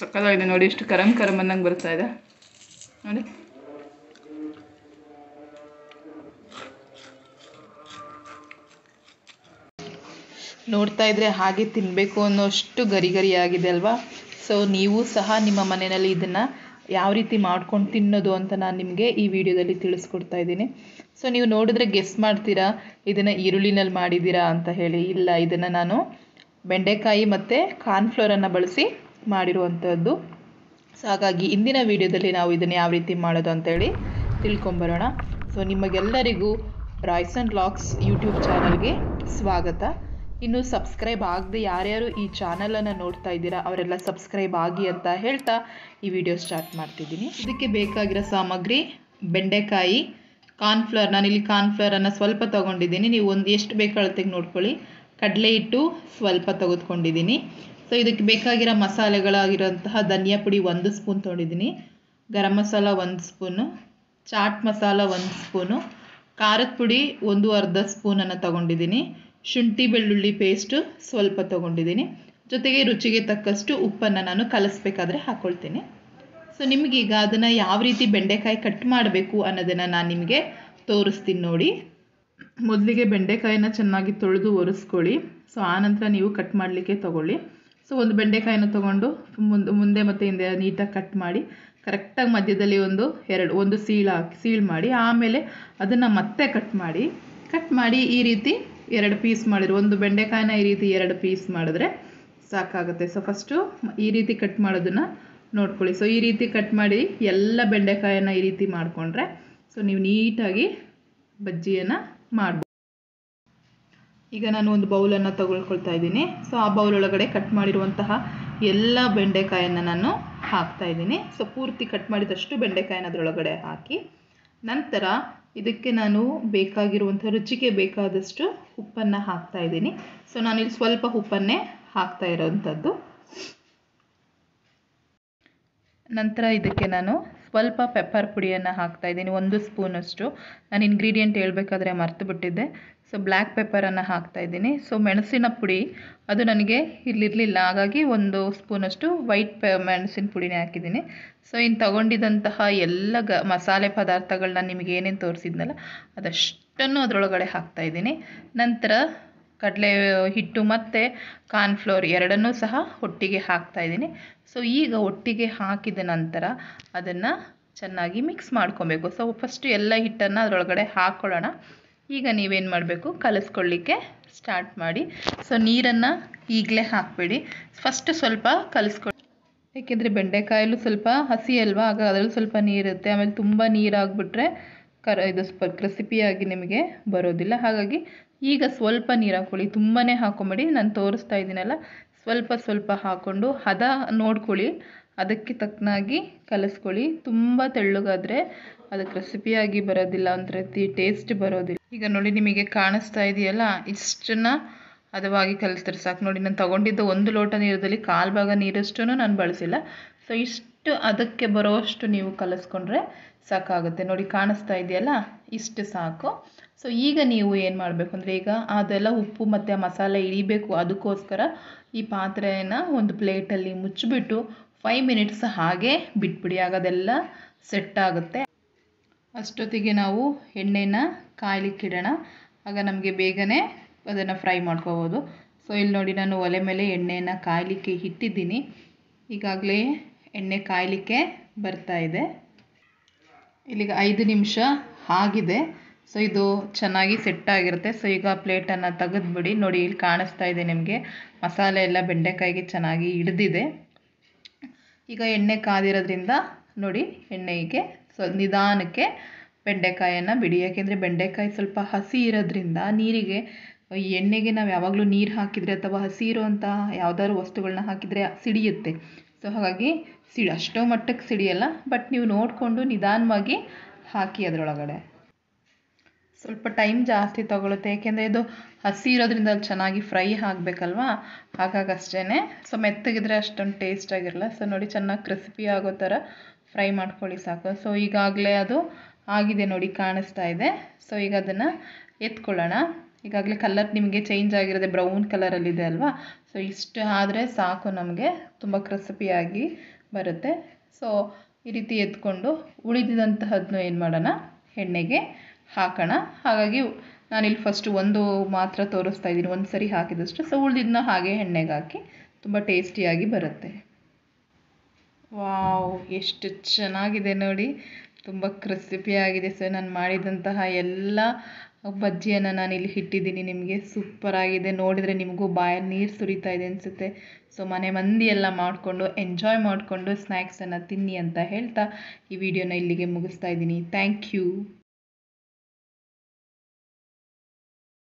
ಸಕ್ಕದಾಗಿದೆ ನೋಡಿ ಎಷ್ಟು ಕರಂ ಕರಂ ಅನ್ನಂಗೆ ಬರ್ತಾ ಇದೆ ನೋಡಿ ನೋಡ್ತಾ ಇದ್ರೆ ಹಾಗೆ ತಿನ್ನಬೇಕು ಅನ್ನೋಷ್ಟು ಗರಿ ಗರಿ ಆಗಿದೆ ಅಲ್ವಾ ಸೊ ನೀವು ಸಹ ನಿಮ್ಮ ಮನೆಯಲ್ಲಿ ಇದನ್ನ ಯಾವ ರೀತಿ ಮಾಡ್ಕೊಂಡು ತಿನ್ನೋದು ಅಂತ ನಾನು ನಿಮಗೆ ಈ ವಿಡಿಯೋದಲ್ಲಿ ತಿಳಿಸ್ಕೊಡ್ತಾ ಇದ್ದೀನಿ ಸೊ ನೀವು ನೋಡಿದ್ರೆ ಗೆಸ್ ಮಾಡ್ತೀರಾ ಇದನ್ನು ಈರುಳ್ಳಿನಲ್ಲಿ ಮಾಡಿದ್ದೀರಾ ಅಂತ ಹೇಳಿ ಇಲ್ಲ ಇದನ್ನು ನಾನು ಬೆಂಡೆಕಾಯಿ ಮತ್ತು ಕಾರ್ನ್ಫ್ಲೋರನ್ನು ಬಳಸಿ ಮಾಡಿರುವಂಥದ್ದು ಸೊ ಹಾಗಾಗಿ ಇಂದಿನ ವಿಡಿಯೋದಲ್ಲಿ ನಾವು ಇದನ್ನು ಯಾವ ರೀತಿ ಮಾಡೋದು ಅಂತೇಳಿ ತಿಳ್ಕೊಂಬರೋಣ ಸೊ ನಿಮಗೆಲ್ಲರಿಗೂ ರಾಯ್ಸ್ ಆ್ಯಂಡ್ ಲಾಕ್ಸ್ ಯೂಟ್ಯೂಬ್ ಚಾನಲ್ಗೆ ಸ್ವಾಗತ ಇನ್ನು ಸಬ್ಸ್ಕ್ರೈಬ್ ಆಗದೆ ಯಾರ್ಯಾರು ಈ ಚಾನಲನ್ನು ನೋಡ್ತಾ ಇದ್ದೀರಾ ಅವರೆಲ್ಲ ಸಬ್ಸ್ಕ್ರೈಬ್ ಆಗಿ ಅಂತ ಹೇಳ್ತಾ ಈ ವಿಡಿಯೋ ಸ್ಟಾರ್ಟ್ ಮಾಡ್ತಿದ್ದೀನಿ ಇದಕ್ಕೆ ಬೇಕಾಗಿರೋ ಸಾಮಗ್ರಿ ಬೆಂಡೆಕಾಯಿ ಕಾರ್ನ್ಫ್ಲವರ್ ನಾನಿಲ್ಲಿ ಕಾರ್ನ್ಫ್ಲವರನ್ನು ಸ್ವಲ್ಪ ತೊಗೊಂಡಿದ್ದೀನಿ ನೀವು ಒಂದು ಎಷ್ಟು ಬೇಕಾಗುತ್ತೆ ನೋಡ್ಕೊಳ್ಳಿ ಕಡಲೆ ಹಿಟ್ಟು ಸ್ವಲ್ಪ ತೆಗೆದುಕೊಂಡಿದ್ದೀನಿ ಸೊ ಇದಕ್ಕೆ ಬೇಕಾಗಿರೋ ಮಸಾಲೆಗಳಾಗಿರೋಂತಹ ಧನಿಯಾ ಪುಡಿ ಒಂದು ಸ್ಪೂನ್ ತೊಗೊಂಡಿದ್ದೀನಿ ಗರಂ ಮಸಾಲ ಒಂದು ಸ್ಪೂನು ಚಾಟ್ ಮಸಾಲ ಒಂದು ಸ್ಪೂನು ಖಾರದ ಪುಡಿ ಒಂದು ಅರ್ಧ ಸ್ಪೂನನ್ನು ತಗೊಂಡಿದ್ದೀನಿ ಶುಂಠಿ ಬೆಳ್ಳುಳ್ಳಿ ಪೇಸ್ಟು ಸ್ವಲ್ಪ ತೊಗೊಂಡಿದ್ದೀನಿ ಜೊತೆಗೆ ರುಚಿಗೆ ತಕ್ಕಷ್ಟು ಉಪ್ಪನ್ನು ನಾನು ಕಲಿಸ್ಬೇಕಾದ್ರೆ ಹಾಕ್ಕೊಳ್ತೀನಿ ಸೊ ನಿಮಗೀಗ ಅದನ್ನು ಯಾವ ರೀತಿ ಬೆಂಡೆಕಾಯಿ ಕಟ್ ಮಾಡಬೇಕು ಅನ್ನೋದನ್ನು ನಾನು ನಿಮಗೆ ತೋರಿಸ್ತೀನಿ ನೋಡಿ ಮೊದಲಿಗೆ ಬೆಂಡೆಕಾಯಿನ ಚೆನ್ನಾಗಿ ತೊಳೆದು ಒರೆಸ್ಕೊಳ್ಳಿ ಸೊ ಆನಂತರ ನೀವು ಕಟ್ ಮಾಡಲಿಕ್ಕೆ ತಗೊಳ್ಳಿ ಸೊ ಒಂದು ಬೆಂಡೆಕಾಯಿನ ತೊಗೊಂಡು ಮುಂದೆ ಮುಂದೆ ಮತ್ತು ಹಿಂದೆ ನೀಟಾಗಿ ಕಟ್ ಮಾಡಿ ಕರೆಕ್ಟಾಗಿ ಮಧ್ಯದಲ್ಲಿ ಒಂದು ಎರಡು ಒಂದು ಸೀಳು ಹಾಕಿ ಸೀಳು ಮಾಡಿ ಆಮೇಲೆ ಅದನ್ನು ಮತ್ತೆ ಕಟ್ ಮಾಡಿ ಕಟ್ ಮಾಡಿ ಈ ರೀತಿ ಎರಡು ಪೀಸ್ ಮಾಡಿದ್ರು ಒಂದು ಬೆಂಡೆಕಾಯಿನ ಈ ರೀತಿ ಎರಡು ಪೀಸ್ ಮಾಡಿದ್ರೆ ಸಾಕಾಗುತ್ತೆ ಸೊ ಫಸ್ಟು ಈ ರೀತಿ ಕಟ್ ಮಾಡೋದನ್ನು ನೋಡ್ಕೊಳ್ಳಿ ಸೊ ಈ ರೀತಿ ಕಟ್ ಮಾಡಿ ಎಲ್ಲ ಬೆಂಡೆಕಾಯನ್ನು ಈ ರೀತಿ ಮಾಡಿಕೊಂಡ್ರೆ ಸೊ ನೀವು ನೀಟಾಗಿ ಬಜ್ಜಿಯನ್ನು ಮಾಡ್ಬೋದು ಈಗ ನಾನು ಒಂದು ಬೌಲನ್ನು ತಗೊಳ್ಕೊಳ್ತಾ ಇದ್ದೀನಿ ಸೊ ಆ ಬೌಲ್ ಒಳಗಡೆ ಕಟ್ ಮಾಡಿರುವಂತಹ ಎಲ್ಲ ಬೆಂಡೆಕಾಯನ್ನು ನಾನು ಹಾಕ್ತಾ ಇದ್ದೀನಿ ಸೊ ಪೂರ್ತಿ ಕಟ್ ಮಾಡಿದಷ್ಟು ಬೆಂಡೆಕಾಯನ್ನ ಅದರೊಳಗಡೆ ಹಾಕಿ ನಂತರ ಇದಕ್ಕೆ ನಾನು ಬೇಕಾಗಿರುವಂಥ ರುಚಿಗೆ ಬೇಕಾದಷ್ಟು ಉಪ್ಪನ್ನು ಹಾಕ್ತಾ ಇದ್ದೀನಿ ಸೊ ಇಲ್ಲಿ ಸ್ವಲ್ಪ ಉಪ್ಪನ್ನೇ ಹಾಕ್ತಾ ಇರೋವಂಥದ್ದು ನಂತರ ಇದಕ್ಕೆ ನಾನು ಸ್ವಲ್ಪ ಪೆಪ್ಪರ್ ಪುಡಿಯನ್ನು ಹಾಕ್ತಾ ಇದ್ದೀನಿ ಒಂದು ಸ್ಪೂನಷ್ಟು ನಾನು ಇಂಗ್ರೀಡಿಯೆಂಟ್ ಹೇಳ್ಬೇಕಾದ್ರೆ ಮರ್ತು ಬಿಟ್ಟಿದ್ದೆ ಸೊ ಬ್ಲ್ಯಾಕ್ ಪೆಪ್ಪರನ್ನು ಇದ್ದೀನಿ ಸೊ ಮೆಣಸಿನ ಪುಡಿ ಅದು ನನಗೆ ಇಲ್ಲಿರಲಿಲ್ಲ ಹಾಗಾಗಿ ಒಂದು ಸ್ಪೂನಷ್ಟು ವೈಟ್ ಪೆ ಮೆಣಸಿನ ಪುಡಿನೇ ಹಾಕಿದ್ದೀನಿ ಸೊ ಇನ್ನು ತಗೊಂಡಿದ್ದಂತಹ ಎಲ್ಲ ಗ ಮಸಾಲೆ ಪದಾರ್ಥಗಳನ್ನ ನಿಮಗೆ ಏನೇನು ತೋರಿಸಿದ್ನಲ್ಲ ಅದಷ್ಟನ್ನು ಅದರೊಳಗಡೆ ಇದ್ದೀನಿ ನಂತರ ಕಡಲೆ ಹಿಟ್ಟು ಮತ್ತು ಕಾರ್ನ್ಫ್ಲೋರ್ ಎರಡನ್ನೂ ಸಹ ಒಟ್ಟಿಗೆ ಇದ್ದೀನಿ ಸೊ ಈಗ ಒಟ್ಟಿಗೆ ಹಾಕಿದ ನಂತರ ಅದನ್ನು ಚೆನ್ನಾಗಿ ಮಿಕ್ಸ್ ಮಾಡ್ಕೊಬೇಕು ಸೊ ಫಸ್ಟು ಎಲ್ಲ ಹಿಟ್ಟನ್ನು ಅದರೊಳಗಡೆ ಹಾಕ್ಕೊಳ್ಳೋಣ ಈಗ ನೀವೇನು ಮಾಡಬೇಕು ಕಲಿಸ್ಕೊಳ್ಳಿಕ್ಕೆ ಸ್ಟಾರ್ಟ್ ಮಾಡಿ ಸೊ ನೀರನ್ನು ಈಗಲೇ ಹಾಕಬೇಡಿ ಫಸ್ಟ್ ಸ್ವಲ್ಪ ಕಲಿಸ್ಕೊಳ್ಳಿ ಏಕೆಂದರೆ ಬೆಂಡೆಕಾಯಲ್ಲೂ ಸ್ವಲ್ಪ ಹಸಿ ಅಲ್ವಾ ಆಗ ಅದರಲ್ಲೂ ಸ್ವಲ್ಪ ನೀರಿರುತ್ತೆ ಆಮೇಲೆ ತುಂಬ ನೀರಾಗ್ಬಿಟ್ರೆ ಕರ ಇದು ಸ್ವಲ್ಪ ಕ್ರಿಸಿಪಿಯಾಗಿ ನಿಮಗೆ ಬರೋದಿಲ್ಲ ಹಾಗಾಗಿ ಈಗ ಸ್ವಲ್ಪ ನೀರು ಹಾಕ್ಕೊಳ್ಳಿ ತುಂಬಾ ಹಾಕೊಂಬಿಡಿ ನಾನು ತೋರಿಸ್ತಾ ಇದ್ದೀನಲ್ಲ ಸ್ವಲ್ಪ ಸ್ವಲ್ಪ ಹಾಕ್ಕೊಂಡು ಹದ ನೋಡ್ಕೊಳ್ಳಿ ಅದಕ್ಕೆ ತಕ್ಕನಾಗಿ ಕಲಿಸ್ಕೊಳ್ಳಿ ತುಂಬ ತೆಳ್ಳಗಾದರೆ ಅದಕ್ಕೆ ರೆಸಿಪಿಯಾಗಿ ಬರೋದಿಲ್ಲ ಒಂದು ರೀತಿ ಟೇಸ್ಟ್ ಬರೋದಿಲ್ಲ ಈಗ ನೋಡಿ ನಿಮಗೆ ಕಾಣಿಸ್ತಾ ಇದೆಯಲ್ಲ ಇಷ್ಟನ್ನು ಹದವಾಗಿ ಕಲಿಸ್ತಾರೆ ಸಾಕು ನೋಡಿ ನಾನು ತೊಗೊಂಡಿದ್ದು ಒಂದು ಲೋಟ ನೀರದಲ್ಲಿ ಕಾಲು ಭಾಗ ನೀರಷ್ಟು ನಾನು ಬಳಸಿಲ್ಲ ಸೊ ಇಷ್ಟು ಅದಕ್ಕೆ ಬರೋಷ್ಟು ನೀವು ಕಲಿಸ್ಕೊಂಡ್ರೆ ಸಾಕಾಗುತ್ತೆ ನೋಡಿ ಕಾಣಿಸ್ತಾ ಇದೆಯಲ್ಲ ಇಷ್ಟು ಸಾಕು ಸೊ ಈಗ ನೀವು ಏನು ಮಾಡಬೇಕು ಅಂದರೆ ಈಗ ಅದೆಲ್ಲ ಉಪ್ಪು ಮತ್ತು ಮಸಾಲೆ ಇಳಿಬೇಕು ಅದಕ್ಕೋಸ್ಕರ ಈ ಪಾತ್ರೆಯನ್ನು ಒಂದು ಪ್ಲೇಟಲ್ಲಿ ಮುಚ್ಚಿಬಿಟ್ಟು ಫೈವ್ ಮಿನಿಟ್ಸ್ ಹಾಗೆ ಬಿಟ್ಬಿಡಿ ಆಗ ಸೆಟ್ ಆಗುತ್ತೆ ಅಷ್ಟೊತ್ತಿಗೆ ನಾವು ಎಣ್ಣೆನ ಕಾಯ್ಲಿಕ್ಕಿಡೋಣ ಆಗ ನಮಗೆ ಬೇಗನೆ ಅದನ್ನು ಫ್ರೈ ಮಾಡ್ಕೋಬೋದು ಸೊ ಇಲ್ಲಿ ನೋಡಿ ನಾನು ಒಲೆ ಮೇಲೆ ಎಣ್ಣೆನ ಕಾಯಲಿಕ್ಕೆ ಇಟ್ಟಿದ್ದೀನಿ ಈಗಾಗಲೇ ಎಣ್ಣೆ ಕಾಯಲಿಕ್ಕೆ ಇದೆ ಇಲ್ಲಿಗ ಐದು ನಿಮಿಷ ಆಗಿದೆ ಸೊ ಇದು ಚೆನ್ನಾಗಿ ಸೆಟ್ ಆಗಿರುತ್ತೆ ಸೊ ಈಗ ಪ್ಲೇಟನ್ನು ತೆಗೆದುಬಿಡಿ ನೋಡಿ ಇಲ್ಲಿ ಕಾಣಿಸ್ತಾ ಇದೆ ನಿಮಗೆ ಮಸಾಲೆ ಎಲ್ಲ ಬೆಂಡೆಕಾಯಿಗೆ ಚೆನ್ನಾಗಿ ಹಿಡಿದಿದೆ ಈಗ ಎಣ್ಣೆ ಕಾದಿರೋದ್ರಿಂದ ನೋಡಿ ಎಣ್ಣೆಗೆ ಸೊ ನಿಧಾನಕ್ಕೆ ಬೆಂಡೆಕಾಯನ್ನು ಬಿಡಿ ಯಾಕೆಂದರೆ ಬೆಂಡೆಕಾಯಿ ಸ್ವಲ್ಪ ಹಸಿ ಇರೋದ್ರಿಂದ ನೀರಿಗೆ ಎಣ್ಣೆಗೆ ನಾವು ಯಾವಾಗಲೂ ನೀರು ಹಾಕಿದರೆ ಅಥವಾ ಹಸಿ ಇರುವಂಥ ಯಾವುದಾದ್ರು ವಸ್ತುಗಳನ್ನ ಹಾಕಿದರೆ ಸಿಡಿಯುತ್ತೆ ಸೊ ಹಾಗಾಗಿ ಸಿಡಿ ಅಷ್ಟೋ ಮಟ್ಟಕ್ಕೆ ಸಿಡಿಯೋಲ್ಲ ಬಟ್ ನೀವು ನೋಡಿಕೊಂಡು ನಿಧಾನವಾಗಿ ಹಾಕಿ ಅದರೊಳಗಡೆ ಸ್ವಲ್ಪ ಟೈಮ್ ಜಾಸ್ತಿ ತಗೊಳುತ್ತೆ ಏಕೆಂದರೆ ಇದು ಹಸಿ ಇರೋದ್ರಿಂದ ಅದು ಚೆನ್ನಾಗಿ ಫ್ರೈ ಆಗಬೇಕಲ್ವಾ ಹಾಗಾಗಿ ಅಷ್ಟೇ ಸೊ ಮೆತ್ತಗಿದ್ರೆ ಅಷ್ಟೊಂದು ಟೇಸ್ಟ್ ಆಗಿರಲ್ಲ ಸೊ ನೋಡಿ ಚೆನ್ನಾಗಿ ಕ್ರಿಸ್ಪಿ ಆಗೋ ಥರ ಫ್ರೈ ಮಾಡ್ಕೊಳ್ಳಿ ಸಾಕು ಸೊ ಈಗಾಗಲೇ ಅದು ಆಗಿದೆ ನೋಡಿ ಕಾಣಿಸ್ತಾ ಇದೆ ಸೊ ಈಗ ಅದನ್ನು ಎತ್ಕೊಳ್ಳೋಣ ಈಗಾಗಲೇ ಕಲರ್ ನಿಮಗೆ ಚೇಂಜ್ ಆಗಿರೋದೆ ಬ್ರೌನ್ ಕಲರಲ್ಲಿದೆ ಅಲ್ವಾ ಸೊ ಇಷ್ಟು ಆದರೆ ಸಾಕು ನಮಗೆ ತುಂಬ ಕ್ರಿಸ್ಪಿಯಾಗಿ ಬರುತ್ತೆ ಸೊ ಈ ರೀತಿ ಎತ್ಕೊಂಡು ಉಳಿದಿದಂತಹದನ್ನು ಏನು ಮಾಡೋಣ ಎಣ್ಣೆಗೆ ಹಾಕೋಣ ಹಾಗಾಗಿ ನಾನಿಲ್ಲಿ ಫಸ್ಟು ಒಂದು ಮಾತ್ರ ತೋರಿಸ್ತಾ ಇದ್ದೀನಿ ಒಂದು ಸರಿ ಹಾಕಿದಷ್ಟು ಸೊ ಉಳಿದಿದ್ದನ್ನ ಹಾಗೆ ಎಣ್ಣೆಗೆ ಹಾಕಿ ತುಂಬ ಟೇಸ್ಟಿಯಾಗಿ ಬರುತ್ತೆ ವಾವ್ ಎಷ್ಟು ಚೆನ್ನಾಗಿದೆ ನೋಡಿ ತುಂಬ ಕ್ರಿಸ್ಪಿಯಾಗಿದೆ ಸರ್ ನಾನು ಮಾಡಿದಂತಹ ಎಲ್ಲ ಬಜ್ಜಿಯನ್ನು ಇಲ್ಲಿ ಇಟ್ಟಿದ್ದೀನಿ ನಿಮಗೆ ಆಗಿದೆ ನೋಡಿದರೆ ನಿಮಗೂ ಬಾಯ ನೀರು ಸುರಿತಾ ಇದೆ ಅನಿಸುತ್ತೆ ಸೊ ಮನೆ ಮಂದಿ ಎಲ್ಲ ಮಾಡಿಕೊಂಡು ಎಂಜಾಯ್ ಮಾಡಿಕೊಂಡು ಸ್ನ್ಯಾಕ್ಸನ್ನು ತಿನ್ನಿ ಅಂತ ಹೇಳ್ತಾ ಈ ವಿಡಿಯೋನ ಇಲ್ಲಿಗೆ ಮುಗಿಸ್ತಾ ಇದ್ದೀನಿ ಥ್ಯಾಂಕ್ ಯು